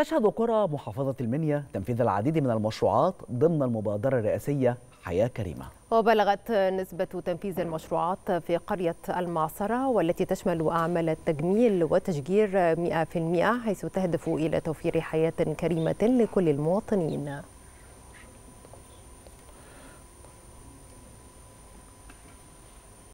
تشهد قرى محافظة المنيا تنفيذ العديد من المشروعات ضمن المبادرة الرئاسية حياة كريمة وبلغت نسبة تنفيذ المشروعات في قرية المعصرة والتي تشمل أعمال التجميل وتشجير 100% حيث تهدف إلى توفير حياة كريمة لكل المواطنين